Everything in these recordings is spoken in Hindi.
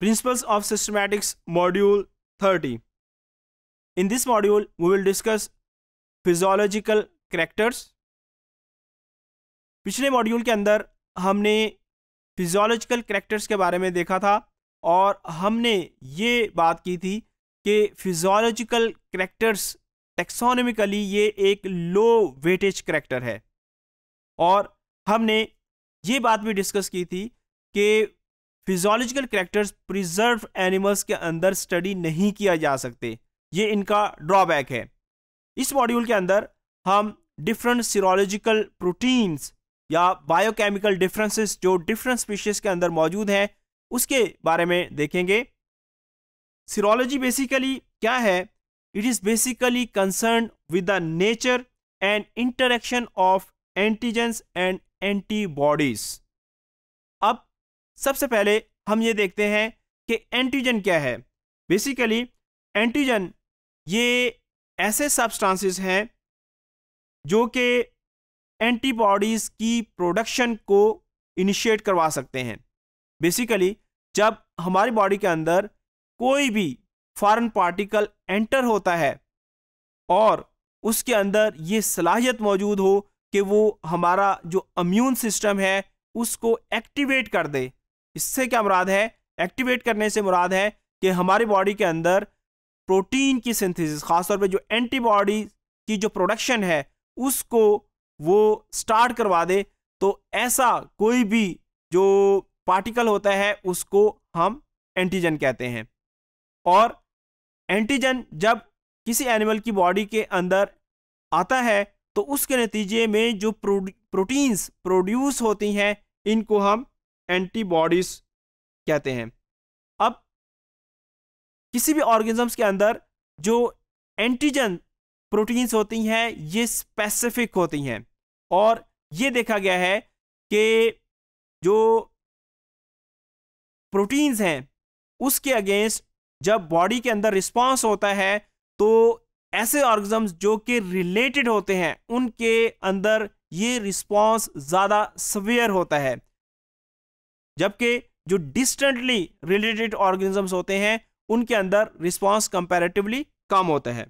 Principles of Systematics Module 30. In this module, we will discuss physiological characters पिछले मॉड्यूल के अंदर हमने फिजियोलॉजिकल करेक्टर्स के बारे में देखा था और हमने ये बात की थी कि फिजोलॉजिकल करेक्टर्स टेक्सोनॉमिकली ये एक लो वेटेज करेक्टर है और हमने ये बात भी डिस्कस की थी कि फिजोलॉजिकल करेक्टर्स प्रिजर्व एनिमल्स के अंदर स्टडी नहीं किया जा सकते ये इनका ड्रॉबैक है इस मॉड्यूल के अंदर हम डिफरेंट सीरोलॉजिकल प्रोटीन्स या बायोकेमिकल डिफरेंसेस जो डिफरेंट स्पीशीज के अंदर मौजूद हैं उसके बारे में देखेंगे सीरोलॉजी बेसिकली क्या है it is basically concern with the nature and interaction of antigens and antibodies सबसे पहले हम ये देखते हैं कि एंटीजन क्या है बेसिकली एंटीजन ये ऐसे सब्सटेंसेस हैं जो कि एंटीबॉडीज़ की प्रोडक्शन को इनिशिएट करवा सकते हैं बेसिकली जब हमारी बॉडी के अंदर कोई भी फॉरेन पार्टिकल एंटर होता है और उसके अंदर ये सलाहियत मौजूद हो कि वो हमारा जो अम्यून सिस्टम है उसको एक्टिवेट कर दे इससे क्या मुराद है एक्टिवेट करने से मुराद है कि हमारी बॉडी के अंदर प्रोटीन की सिंथेसिस खासतौर पे जो एंटीबॉडी की जो प्रोडक्शन है उसको वो स्टार्ट करवा दे तो ऐसा कोई भी जो पार्टिकल होता है उसको हम एंटीजन कहते हैं और एंटीजन जब किसी एनिमल की बॉडी के अंदर आता है तो उसके नतीजे में जो प्रोटीन्स प्रोड्यूस होती हैं इनको हम एंटीबॉडीज कहते हैं अब किसी भी ऑर्गेनिजम्स के अंदर जो एंटीजन प्रोटीन्स होती हैं ये स्पेसिफिक होती हैं और ये देखा गया है कि जो प्रोटीन्स हैं उसके अगेंस्ट जब बॉडी के अंदर रिस्पांस होता है तो ऐसे ऑर्गेनिजम्स जो कि रिलेटेड होते हैं उनके अंदर ये रिस्पांस ज़्यादा सवियर होता है जबकि जो डिस्टेंटली रिलेटेड ऑर्गेनिजम्स होते हैं उनके अंदर रिस्पॉन्स कंपेरेटिवली कम होता है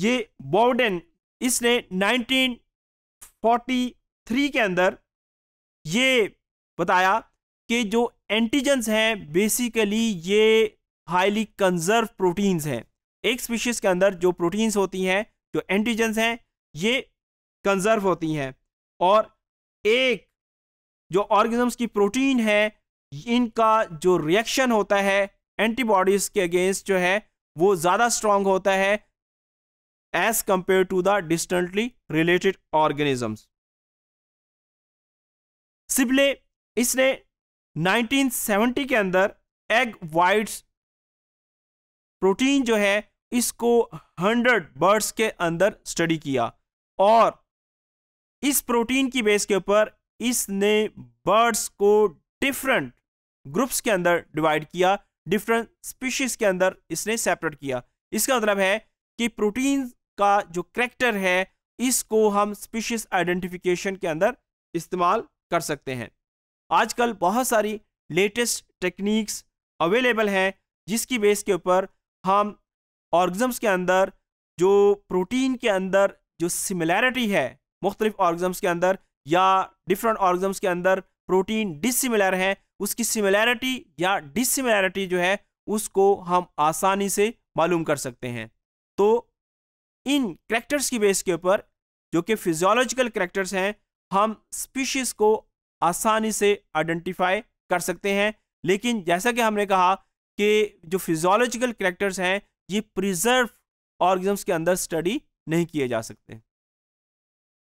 ये बॉर्डन इसने 1943 के अंदर ये बताया कि जो एंटीजेंस हैं बेसिकली ये हाईली कंजर्व प्रोटीन्स हैं एक स्पीशीज के अंदर जो प्रोटीन्स होती हैं जो एंटीजेंस हैं ये कंजर्व होती हैं और एक जो ऑर्गेनिज्म्स की प्रोटीन है इनका जो रिएक्शन होता है एंटीबॉडीज के अगेंस्ट जो है वो ज़्यादा स्ट्रांग होता है as compare to the distantly related organisms Sibley इसने 1970 के अंदर एग वाइट्स प्रोटीन जो है इसको 100 बर्ड्स के अंदर स्टडी किया और इस प्रोटीन की बेस के ऊपर इसने बर्ड्स को डिफरेंट ग्रुप्स के अंदर डिवाइड किया डिफरेंट स्पीशीज के अंदर इसने सेपरेट किया इसका मतलब है कि प्रोटीन का जो करेक्टर है इसको हम स्पीशीज आइडेंटिफिकेशन के अंदर इस्तेमाल कर सकते हैं आजकल बहुत सारी लेटेस्ट टेक्निक्स अवेलेबल हैं जिसकी बेस के ऊपर हम ऑर्गजम्स के अंदर जो प्रोटीन के अंदर जो सिमिलैरिटी है मुख्तलिफ ऑर्गजम्स के अंदर या डिफरेंट ऑर्गम्स के अंदर प्रोटीन डिसिमिलर है उसकी सिमिलैरिटी या डिसिमिलैरिटी जो है उसको हम आसानी से मालूम कर सकते हैं तो इन करेक्टर्स की बेस के ऊपर जो कि फिजियोलॉजिकल करेक्टर्स हैं हम स्पीशीज़ को आसानी से आइडेंटिफाई कर सकते हैं लेकिन जैसा कि हमने कहा कि जो फिजियोलॉजिकल करेक्टर्स हैं ये प्रिजर्व ऑर्गम्स के अंदर स्टडी नहीं किए जा सकते